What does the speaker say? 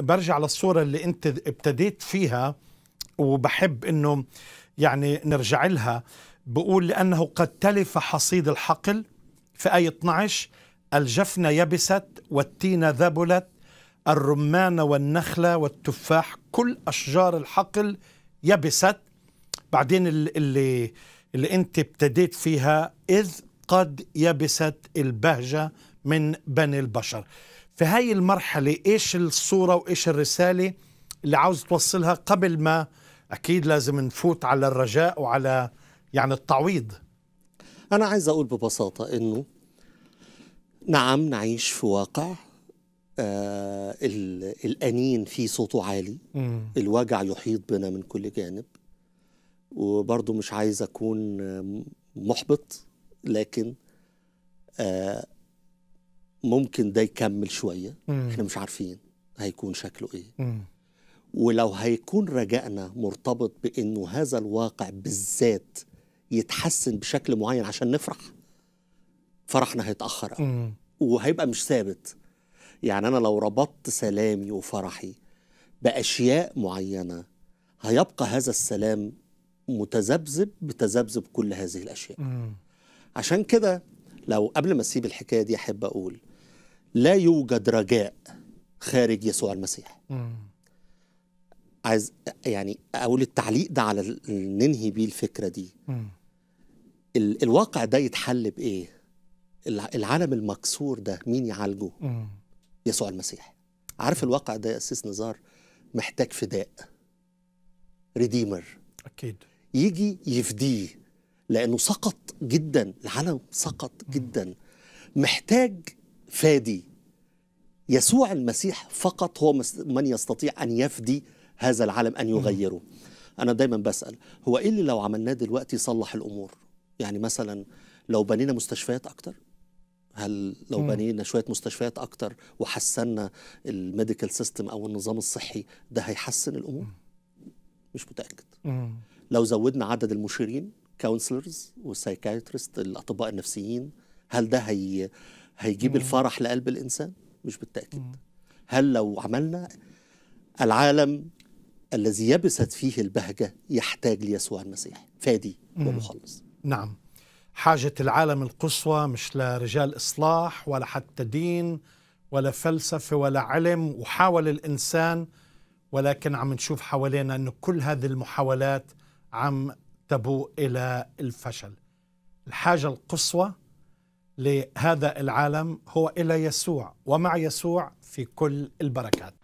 برجع للصورة اللي أنت ابتديت فيها وبحب أنه يعني نرجع لها بقول لأنه قد تلف حصيد الحقل في آية 12 الجفنة يبست والتينة ذبلت الرمان والنخلة والتفاح كل أشجار الحقل يبست بعدين اللي, اللي أنت ابتديت فيها إذ قد يبست البهجة من بني البشر في هاي المرحلة إيش الصورة وإيش الرسالة اللي عاوز توصلها قبل ما أكيد لازم نفوت على الرجاء وعلى يعني التعويض أنا عايز أقول ببساطة إنه نعم نعيش في واقع آه الأنين فيه صوته عالي م. الوجع يحيط بنا من كل جانب وبرضه مش عايز أكون محبط لكن آه ممكن ده يكمل شوية مم. احنا مش عارفين هيكون شكله ايه مم. ولو هيكون رجائنا مرتبط بانه هذا الواقع بالذات يتحسن بشكل معين عشان نفرح فرحنا هيتاخر قوي وهيبقى مش ثابت يعني انا لو ربطت سلامي وفرحي باشياء معينه هيبقى هذا السلام متذبذب بتذبذب كل هذه الاشياء مم. عشان كده لو قبل ما اسيب الحكايه دي احب اقول لا يوجد رجاء خارج يسوع المسيح عايز يعني اقول التعليق ده على ننهي بيه الفكره دي ال الواقع ده يتحل بايه العالم المكسور ده مين يعالجه يسوع المسيح عارف الواقع ده يا اسيس نزار محتاج فداء ريديمر اكيد يجي يفديه لانه سقط جدا العالم سقط جدا محتاج فادي يسوع المسيح فقط هو من يستطيع أن يفدي هذا العالم أن يغيره أنا دايما بسأل هو إيه اللي لو عملناه دلوقتي يصلح الأمور يعني مثلا لو بنينا مستشفيات أكتر هل لو بنينا شويه مستشفيات اكتر وحسنا الميديكال سيستم او النظام الصحي ده هيحسن الامور مش متاكد لو زودنا عدد المشيرين كونسلرز والسايكايترست الاطباء النفسيين هل ده هي هيجيب الفرح لقلب الانسان مش بالتاكيد هل لو عملنا العالم الذي يبست فيه البهجه يحتاج ليسوع المسيح فادي ومخلص نعم حاجه العالم القصوى مش لرجال اصلاح ولا حتى دين ولا فلسفه ولا علم وحاول الانسان ولكن عم نشوف حوالينا انه كل هذه المحاولات عم تبوء الى الفشل الحاجه القصوى لهذا العالم هو الى يسوع ومع يسوع في كل البركات